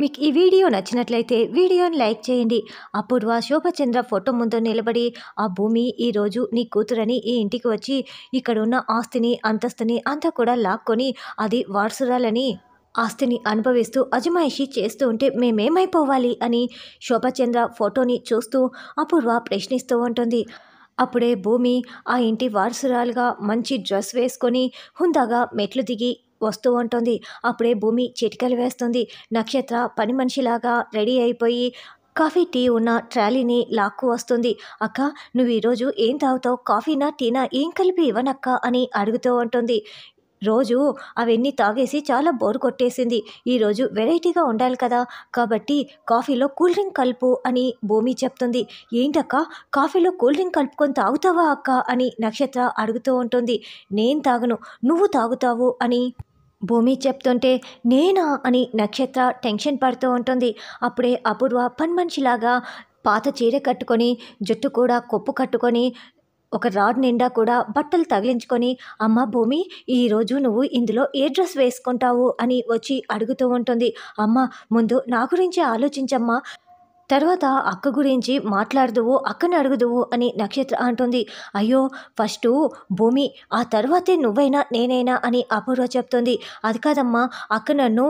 మీకు ఈ వీడియో నచ్చినట్లయితే వీడియోని లైక్ చేయండి అపూర్వ శోభచంద్ర ఫోటో ముందు నిలబడి ఆ భూమి ఈరోజు నీ కూతురని ఈ ఇంటికి వచ్చి ఇక్కడ ఉన్న ఆస్తిని అంతస్తుని అంతా కూడా లాక్కొని అది వారసురాలని ఆస్తిని అనుభవిస్తూ అజమాయిషి చేస్తూ ఉంటే మేమేమైపోవాలి అని శోభచంద్ర ఫోటోని చూస్తూ అపూర్వ ప్రశ్నిస్తూ ఉంటుంది అప్పుడే భూమి ఆ ఇంటి వారసురాలుగా మంచి డ్రెస్ వేసుకొని హుందాగా మెట్లు దిగి వస్తూ ఉంటుంది అప్పుడే భూమి చిటికలు వేస్తుంది నక్షత్ర పని మనిషిలాగా రెడీ అయిపోయి కాఫీ టీ ఉన్న ట్రాలీని లాక్కు వస్తుంది అక్క నువ్వు ఈరోజు ఏం తాగుతావు కాఫీనా టీనా ఏం కలిపి ఇవ్వనక్క అని అడుగుతూ ఉంటుంది రోజు అవన్నీ తాగేసి చాలా బోర్ కొట్టేసింది ఈరోజు వెరైటీగా ఉండాలి కదా కాబట్టి కాఫీలో కూల్ డ్రింక్ కలుపు అని భూమి చెప్తుంది ఏంటక్క కాఫీలో కూల్ డ్రింక్ కలుపుకొని తాగుతావా అక్క అని నక్షత్ర అడుగుతూ ఉంటుంది నేను తాగను నువ్వు తాగుతావు అని భూమి చెప్తుంటే నేనా అని నక్షత్ర టెన్షన్ పడుతూ ఉంటుంది అప్పుడే అపూర్వ పని మనిషిలాగా పాత చీర కట్టుకొని జుట్టు కూడా కొప్పు కట్టుకొని ఒక రాడ్ నిండా కూడా బట్టలు తగిలించుకొని అమ్మ భూమి ఈరోజు నువ్వు ఇందులో ఏ డ్రెస్ వేసుకుంటావు అని వచ్చి అడుగుతూ ఉంటుంది అమ్మ ముందు నా గురించి ఆలోచించమ్మా తర్వాత అక్క గురించి మాట్లాడదువు అక్కని అడుగుదువు అని నక్షత్ర అంటుంది అయ్యో ఫస్ట్ భూమి ఆ తర్వాతే నువ్వైనా నేనైనా అని అపూర్వ చెప్తుంది అది కాదమ్మా అక్క నన్ను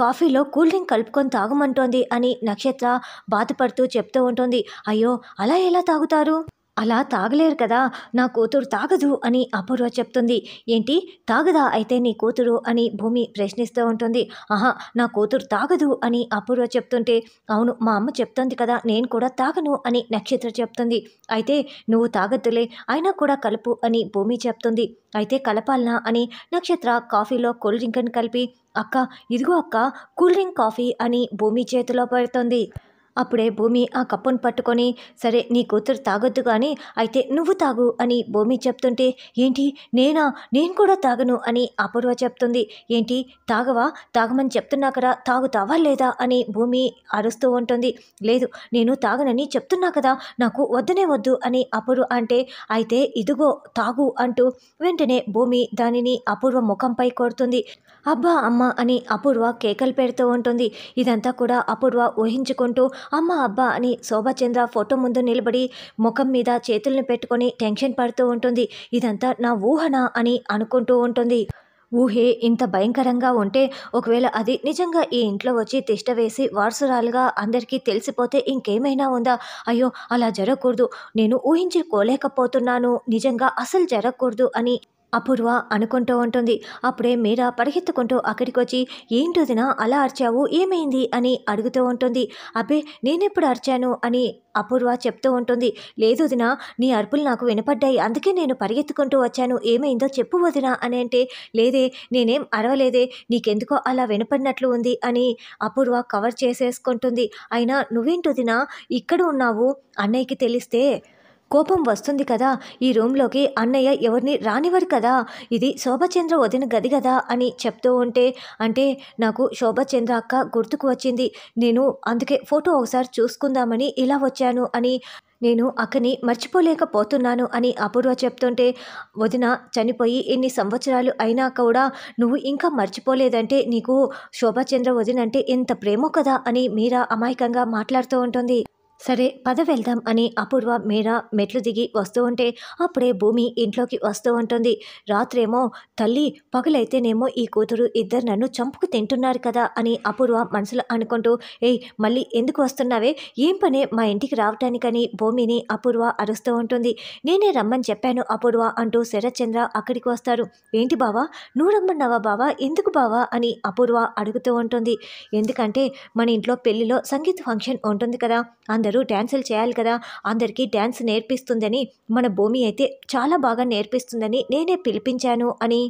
కాఫీలో కూల్ డ్రింక్ కలుపుకొని తాగమంటోంది అని నక్షత్ర బాధపడుతూ చెప్తూ ఉంటుంది అయ్యో అలా ఎలా తాగుతారు అలా తాగలేరు కదా నా కూతురు తాగదు అని అపూర్వ చెప్తుంది ఏంటి తాగదా అయితే నీ కూతురు అని భూమి ప్రశ్నిస్తూ ఉంటుంది ఆహా నా కూతురు తాగదు అని అపూర్వ చెప్తుంటే అవును మా అమ్మ చెప్తుంది కదా నేను కూడా తాగను అని నక్షత్ర చెప్తుంది అయితే నువ్వు తాగద్దులే అయినా కూడా కలుపు అని భూమి చెప్తుంది అయితే కలపాలనా అని నక్షత్ర కాఫీలో కూల్ డ్రింక్ అని కలిపి అక్క ఇదిగో అక్క కూల్ డ్రింక్ కాఫీ అని భూమి చేతిలో పెడుతుంది అప్పుడే భూమి ఆ కప్పును పట్టుకొని సరే నీ కూతురు తాగొద్దు కానీ అయితే నువ్వు తాగు అని భూమి చెప్తుంటే ఏంటి నేనా నేను కూడా తాగను అని అపూర్వ చెప్తుంది ఏంటి తాగవా తాగమని చెప్తున్నా కదా తాగుతావా లేదా అని భూమి అరుస్తూ ఉంటుంది లేదు నేను తాగనని చెప్తున్నా కదా నాకు వద్దనే వద్దు అని అపూర్వ అంటే అయితే ఇదిగో తాగు అంటూ వెంటనే భూమి దానిని అపూర్వ ముఖంపై కోరుతుంది అబ్బా అమ్మ అని అపూర్వ కేకలు పెడుతూ ఉంటుంది ఇదంతా కూడా అపూర్వ ఊహించుకుంటూ అమ్మ అబ్బా అని శోభాచంద్ర ఫోటో ముందు నిలబడి ముఖం మీద చేతులను పెట్టుకొని టెన్షన్ పడుతూ ఉంటుంది ఇదంతా నా ఊహనా అని అనుకుంటూ ఉంటుంది ఊహే ఇంత భయంకరంగా ఉంటే ఒకవేళ అది నిజంగా ఈ ఇంట్లో వచ్చి తిష్ట వేసి వారసురాలుగా అందరికీ తెలిసిపోతే ఇంకేమైనా ఉందా అయ్యో అలా జరగకూడదు నేను ఊహించుకోలేకపోతున్నాను నిజంగా అసలు జరగకూడదు అని అపూర్వ అనుకుంటూ ఉంటుంది అప్పుడే మీరా పరిగెత్తుకుంటూ అక్కడికి వచ్చి ఏంటి వదిన అలా అరిచావు ఏమైంది అని అడుగుతూ ఉంటుంది అబ్బే నేనెప్పుడు అరిచాను అని అపూర్వ చెప్తూ ఉంటుంది లేదు వదిన నీ అరుపులు నాకు వినపడ్డాయి అందుకే నేను పరిగెత్తుకుంటూ వచ్చాను ఏమైందో చెప్పు వదిన అని అంటే లేదే నేనేం అరవలేదే నీకెందుకో అలా వినపడినట్లు ఉంది అని అపూర్వ కవర్ చేసేసుకుంటుంది అయినా నువ్వేంటి వదిన ఇక్కడ ఉన్నావు అన్నయ్యకి తెలిస్తే కోపం వస్తుంది కదా ఈ రూమ్లోకి అన్నయ్య ఎవరిని రానివ్వరు కదా ఇది శోభచంద్ర వదిన గది కదా అని చెప్తూ ఉంటే అంటే నాకు శోభచంద్ర అక్క గుర్తుకు వచ్చింది నేను అందుకే ఫోటో ఒకసారి చూసుకుందామని ఇలా వచ్చాను అని నేను అక్కని మర్చిపోలేకపోతున్నాను అని అపూర్వ చెప్తుంటే వదిన చనిపోయి ఎన్ని సంవత్సరాలు అయినా కూడా నువ్వు ఇంకా మర్చిపోలేదంటే నీకు శోభాచంద్ర వదినంటే ఎంత ప్రేమో కదా అని మీరా అమాయకంగా మాట్లాడుతూ ఉంటుంది సరే పద వెళ్దాం అని అపూర్వ మీరా మెట్లు దిగి వస్తూ ఉంటే అప్పుడే భూమి ఇంట్లోకి వస్తూ ఉంటుంది రాత్రేమో తల్లి పగలైతేనేమో ఈ కూతురు ఇద్దరు నన్ను చంపుకు తింటున్నారు కదా అని అపూర్వ మనసులో అనుకుంటూ ఏయ్ మళ్ళీ ఎందుకు వస్తున్నావే ఏం పనే మా ఇంటికి రావటానికని భూమిని అపూర్వ అరుస్తూ ఉంటుంది నేనే రమ్మని చెప్పాను అపూర్వ అంటూ శరత్చంద్ర అక్కడికి వస్తారు ఏంటి బావా నువ్వు రమ్మన్నావా బావా ఎందుకు బావా అని అపూర్వ అడుగుతూ ఉంటుంది ఎందుకంటే మన ఇంట్లో పెళ్లిలో సంగీత ఫంక్షన్ ఉంటుంది కదా అందరూ అందరూ డ్యాన్సులు చేయాలి కదా అందరికీ డ్యాన్స్ నేర్పిస్తుందని మన భూమి అయితే చాలా బాగా నేర్పిస్తుందని నేనే పిలిపించాను అని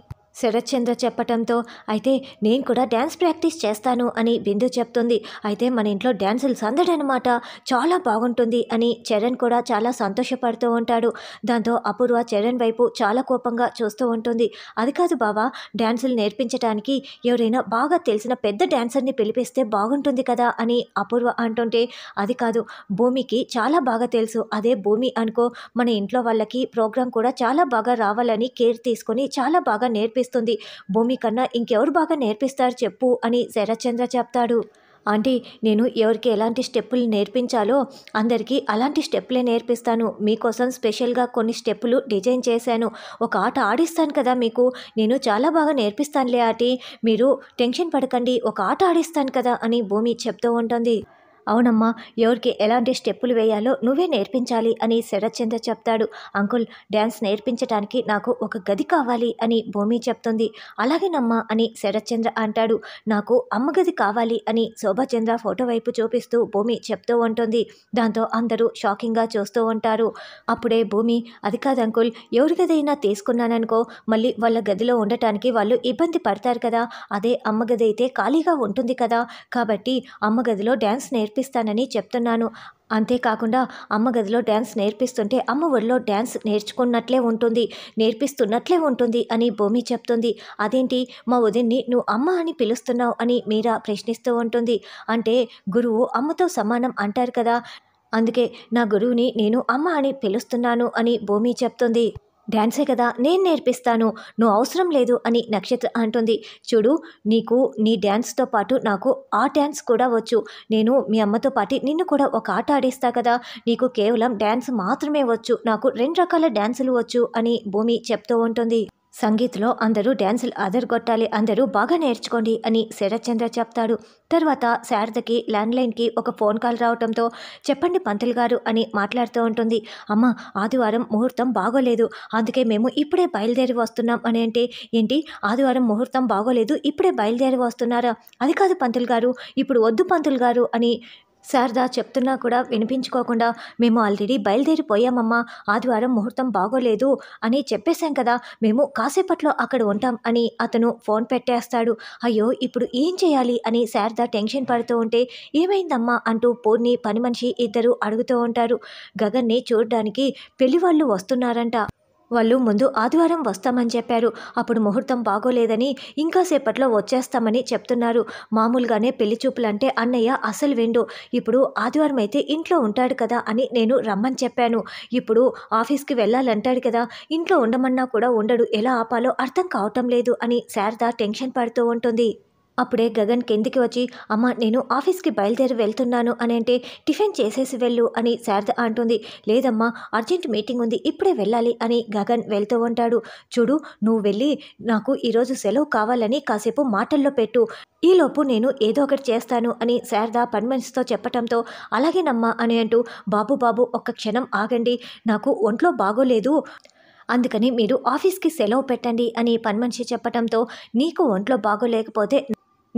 శరత్చంద్ర చెప్పటంతో అయితే నేను కూడా డ్యాన్స్ ప్రాక్టీస్ చేస్తాను అని బిందు చెప్తుంది అయితే మన ఇంట్లో డ్యాన్సులు సందడనమాట చాలా బాగుంటుంది అని చరణ్ కూడా చాలా సంతోషపడుతూ ఉంటాడు దాంతో అపూర్వ చరణ్ వైపు చాలా కోపంగా చూస్తూ ఉంటుంది అది కాదు బావా డ్యాన్సులు నేర్పించడానికి ఎవరైనా బాగా తెలిసిన పెద్ద డ్యాన్సర్ని పిలిపిస్తే బాగుంటుంది కదా అని అపూర్వ అంటుంటే అది కాదు భూమికి చాలా బాగా తెలుసు అదే భూమి అనుకో మన ఇంట్లో వాళ్ళకి ప్రోగ్రాం కూడా చాలా బాగా రావాలని కేర్ తీసుకొని చాలా బాగా నేర్పి నేర్పిస్తుంది భూమి కన్నా ఇంకెవరు బాగా నేర్పిస్తారు చెప్పు అని శరత్చంద్ర చెప్తాడు ఆంటీ నేను ఎవరికి ఎలాంటి స్టెప్పులు నేర్పించాలో అందరికీ అలాంటి స్టెప్పులే నేర్పిస్తాను మీకోసం స్పెషల్గా కొన్ని స్టెప్పులు డిజైన్ చేశాను ఒక ఆట ఆడిస్తాను కదా మీకు నేను చాలా బాగా నేర్పిస్తానులే ఆటి మీరు టెన్షన్ పడకండి ఒక ఆట ఆడిస్తాను కదా అని భూమి చెప్తూ ఉంటుంది అవునమ్మా ఎవరికి ఎలాంటి స్టెప్పులు వేయాలో నువ్వే నేర్పించాలి అని శరత్చంద్ర చెప్తాడు అంకుల్ డ్యాన్స్ నేర్పించడానికి నాకు ఒక గది కావాలి అని భూమి చెప్తుంది అలాగేనమ్మా అని శరత్చంద్ర అంటాడు నాకు అమ్మ గది కావాలి అని శోభాచంద్ర ఫోటో వైపు చూపిస్తూ భూమి చెప్తూ ఉంటుంది దాంతో అందరూ షాకింగ్గా చూస్తూ ఉంటారు అప్పుడే భూమి అది కాదు అంకుల్ ఎవరి అయినా తీసుకున్నాననుకో మళ్ళీ వాళ్ళ గదిలో ఉండటానికి వాళ్ళు ఇబ్బంది పడతారు కదా అదే అమ్మ గది అయితే ఖాళీగా ఉంటుంది కదా కాబట్టి అమ్మ గదిలో డ్యాన్స్ నేర్పి నేర్పిస్తానని చెప్తున్నాను అంతేకాకుండా అమ్మ గదిలో డ్యాన్స్ నేర్పిస్తుంటే అమ్మ ఒడిలో డ్యాన్స్ నేర్చుకున్నట్లే ఉంటుంది నేర్పిస్తున్నట్లే ఉంటుంది అని భూమి చెప్తుంది అదేంటి మా ఉదయన్ని నువ్వు అమ్మ అని పిలుస్తున్నావు అని మీరా ప్రశ్నిస్తూ ఉంటుంది అంటే గురువు అమ్మతో సమానం అంటారు కదా అందుకే నా గురువుని నేను అమ్మ అని పిలుస్తున్నాను అని భూమి చెప్తుంది డ్యాన్సే కదా నేను నేర్పిస్తాను నువ్వు అవసరం లేదు అని నక్షత్ర అంటుంది చూడు నీకు నీ డ్యాన్స్తో పాటు నాకు ఆ డ్యాన్స్ కూడా వచ్చు నేను మీ అమ్మతో పాటు నిన్ను కూడా ఒక ఆట ఆడిస్తా కదా నీకు కేవలం డ్యాన్స్ మాత్రమే వచ్చు నాకు రెండు రకాల డ్యాన్సులు వచ్చు అని భూమి చెప్తూ ఉంటుంది సంగీత్లో అందరూ డ్యాన్సులు కొట్టాలి అందరూ బాగా నేర్చుకోండి అని శరత్చంద్ర చెప్తాడు తర్వాత శారదకి ల్యాండ్లైన్కి ఒక ఫోన్ కాల్ రావడంతో చెప్పండి పంతులు గారు అని మాట్లాడుతూ ఉంటుంది అమ్మ ఆదివారం ముహూర్తం బాగోలేదు అందుకే మేము ఇప్పుడే బయలుదేరి వస్తున్నాం అని అంటే ఏంటి ఆదివారం ముహూర్తం బాగోలేదు ఇప్పుడే బయలుదేరి వస్తున్నారా అది కాదు పంతులు గారు ఇప్పుడు వద్దు పంతులు గారు అని శారద చెప్తున్నా కూడా వినిపించుకోకుండా మేము ఆల్రెడీ బయలుదేరిపోయామమ్మా ఆదివారం ముహూర్తం బాగోలేదు అని చెప్పేశాం కదా మేము కాసేపట్లో అక్కడ ఉంటాం అని అతను ఫోన్ పెట్టేస్తాడు అయ్యో ఇప్పుడు ఏం చేయాలి అని శారదా టెన్షన్ పడుతూ ఉంటే ఏమైందమ్మా అంటూ పూర్ణి పని మనిషి ఇద్దరు అడుగుతూ ఉంటారు గగన్ని చూడడానికి పెళ్లి వాళ్ళు వస్తున్నారంట వాళ్ళు ముందు ఆదివారం వస్తామని చెప్పారు అప్పుడు ముహూర్తం బాగోలేదని ఇంకా సేపట్లో వచ్చేస్తామని చెప్తున్నారు మామూలుగానే పెళ్లి చూపులంటే అన్నయ్య అసలు విండు ఇప్పుడు ఆదివారం అయితే ఇంట్లో ఉంటాడు కదా అని నేను రమ్మని చెప్పాను ఇప్పుడు ఆఫీస్కి వెళ్ళాలంటాడు కదా ఇంట్లో ఉండమన్నా కూడా ఉండడు ఎలా ఆపాలో అర్థం కావటం లేదు అని శారద టెన్షన్ పడుతూ ఉంటుంది అప్పుడే గగన్ కిందికి వచ్చి అమ్మ నేను ఆఫీస్కి బయలుదేరి వెళ్తున్నాను అని అంటే టిఫిన్ చేసేసి వెళ్ళు అని శారద అంటుంది లేదమ్మా అర్జెంట్ మీటింగ్ ఉంది ఇప్పుడే వెళ్ళాలి అని గగన్ వెళ్తూ ఉంటాడు చూడు నువ్వు వెళ్ళి నాకు ఈరోజు సెలవు కావాలని కాసేపు మాటల్లో పెట్టు ఈలోపు నేను ఏదో ఒకటి చేస్తాను అని శారద మనిషితో చెప్పటంతో అలాగేనమ్మా అని అంటూ బాబు బాబు ఒక్క క్షణం ఆగండి నాకు ఒంట్లో బాగోలేదు అందుకని మీరు ఆఫీస్కి సెలవు పెట్టండి అని మనిషి చెప్పడంతో నీకు ఒంట్లో బాగోలేకపోతే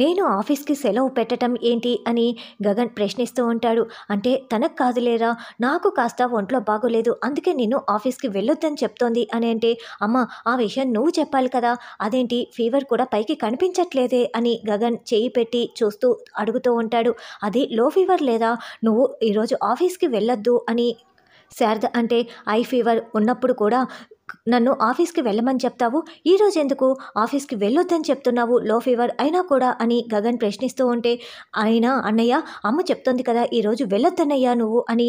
నేను ఆఫీస్కి సెలవు పెట్టడం ఏంటి అని గగన్ ప్రశ్నిస్తూ ఉంటాడు అంటే తనకు కాదులేరా నాకు కాస్త ఒంట్లో బాగోలేదు అందుకే నేను ఆఫీస్కి వెళ్ళొద్దని చెప్తోంది అని అంటే అమ్మ ఆ విషయం నువ్వు చెప్పాలి కదా అదేంటి ఫీవర్ కూడా పైకి కనిపించట్లేదే అని గగన్ చేయి పెట్టి చూస్తూ అడుగుతూ ఉంటాడు అది లో ఫీవర్ లేదా నువ్వు ఈరోజు ఆఫీస్కి వెళ్ళొద్దు అని శారద అంటే ఐ ఫీవర్ ఉన్నప్పుడు కూడా నన్ను ఆఫీస్కి వెళ్ళమని చెప్తావు ఈరోజు ఎందుకు ఆఫీస్కి వెళ్ళొద్దని చెప్తున్నావు లో ఫీవర్ అయినా కూడా అని గగన్ ప్రశ్నిస్తూ ఉంటే అయినా అన్నయ్య అమ్మ చెప్తోంది కదా ఈరోజు వెళ్ళొద్దన్నయ్యా నువ్వు అని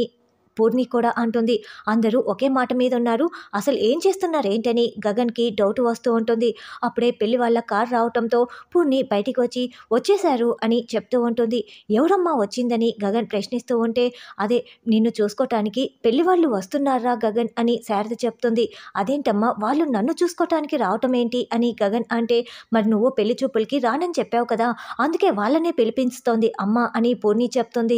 పూర్ణి కూడా అంటుంది అందరూ ఒకే మాట మీద ఉన్నారు అసలు ఏం చేస్తున్నారేంటని గగన్కి డౌట్ వస్తూ ఉంటుంది అప్పుడే పెళ్లి వాళ్ళ కార్ రావటంతో పూర్ణి బయటికి వచ్చి వచ్చేశారు అని చెప్తూ ఉంటుంది ఎవరమ్మా వచ్చిందని గగన్ ప్రశ్నిస్తూ ఉంటే అదే నిన్ను చూసుకోవటానికి పెళ్లి వాళ్ళు వస్తున్నారా గగన్ అని శారద చెప్తుంది అదేంటమ్మా వాళ్ళు నన్ను చూసుకోవటానికి రావటం ఏంటి అని గగన్ అంటే మరి నువ్వు పెళ్లి చూపులకి రానని చెప్పావు కదా అందుకే వాళ్ళనే పిలిపించుతోంది అమ్మ అని పూర్ణి చెప్తుంది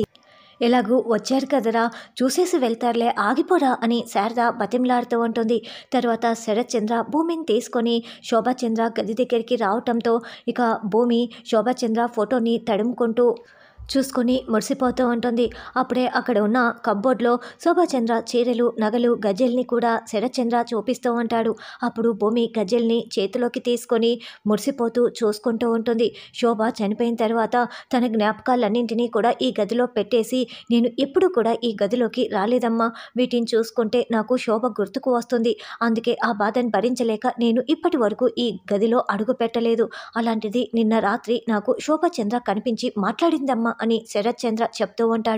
ఎలాగూ వచ్చారు కదరా చూసేసి వెళ్తారులే ఆగిపోరా అని శారద బతిమలాడుతూ ఉంటుంది తర్వాత శరత్ చంద్ర భూమిని తీసుకొని శోభాచంద్ర గది దగ్గరికి రావటంతో ఇక భూమి శోభాచంద్ర ఫోటోని తడుముకుంటూ చూసుకొని మురిసిపోతూ ఉంటుంది అప్పుడే అక్కడ ఉన్న కబ్బోర్డ్లో శోభాచంద్ర చీరలు నగలు గజ్జెల్ని కూడా శరచంద్ర చూపిస్తూ ఉంటాడు అప్పుడు భూమి గజ్జెల్ని చేతిలోకి తీసుకొని మురిసిపోతూ చూసుకుంటూ ఉంటుంది శోభ చనిపోయిన తర్వాత తన జ్ఞాపకాలన్నింటినీ కూడా ఈ గదిలో పెట్టేసి నేను ఎప్పుడు కూడా ఈ గదిలోకి రాలేదమ్మా వీటిని చూసుకుంటే నాకు శోభ గుర్తుకు వస్తుంది అందుకే ఆ బాధను భరించలేక నేను ఇప్పటి వరకు ఈ గదిలో అడుగు పెట్టలేదు అలాంటిది నిన్న రాత్రి నాకు శోభచంద్ర కనిపించి మాట్లాడిందమ్మా అని శరత్ చంద్ర చెప్తూ ఉంటాడు